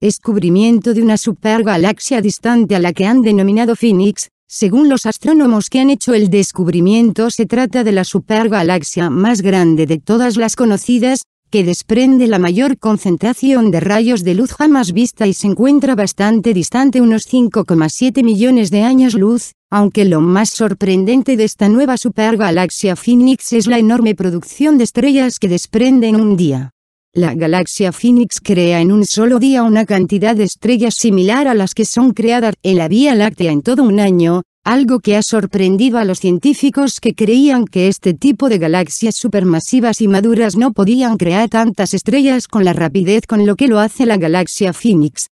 descubrimiento de una supergalaxia distante a la que han denominado Phoenix, según los astrónomos que han hecho el descubrimiento se trata de la supergalaxia más grande de todas las conocidas, que desprende la mayor concentración de rayos de luz jamás vista y se encuentra bastante distante unos 5,7 millones de años luz, aunque lo más sorprendente de esta nueva supergalaxia Phoenix es la enorme producción de estrellas que desprende en un día. La galaxia Phoenix crea en un solo día una cantidad de estrellas similar a las que son creadas en la Vía Láctea en todo un año, algo que ha sorprendido a los científicos que creían que este tipo de galaxias supermasivas y maduras no podían crear tantas estrellas con la rapidez con lo que lo hace la galaxia Phoenix.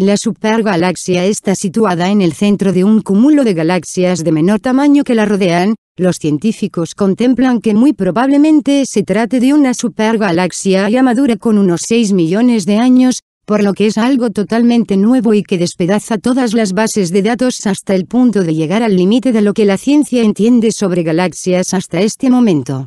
La supergalaxia está situada en el centro de un cúmulo de galaxias de menor tamaño que la rodean, los científicos contemplan que muy probablemente se trate de una supergalaxia ya madura con unos 6 millones de años, por lo que es algo totalmente nuevo y que despedaza todas las bases de datos hasta el punto de llegar al límite de lo que la ciencia entiende sobre galaxias hasta este momento.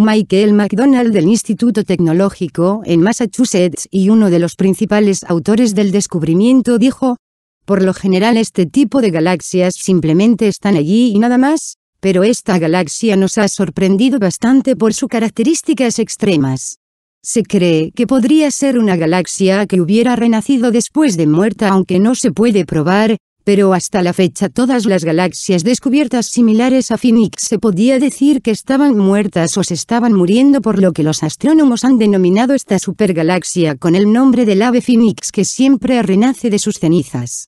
Michael McDonald del Instituto Tecnológico en Massachusetts y uno de los principales autores del descubrimiento dijo, por lo general este tipo de galaxias simplemente están allí y nada más, pero esta galaxia nos ha sorprendido bastante por sus características extremas. Se cree que podría ser una galaxia que hubiera renacido después de muerta aunque no se puede probar, pero hasta la fecha todas las galaxias descubiertas similares a Phoenix se podía decir que estaban muertas o se estaban muriendo por lo que los astrónomos han denominado esta supergalaxia con el nombre del ave Phoenix que siempre renace de sus cenizas.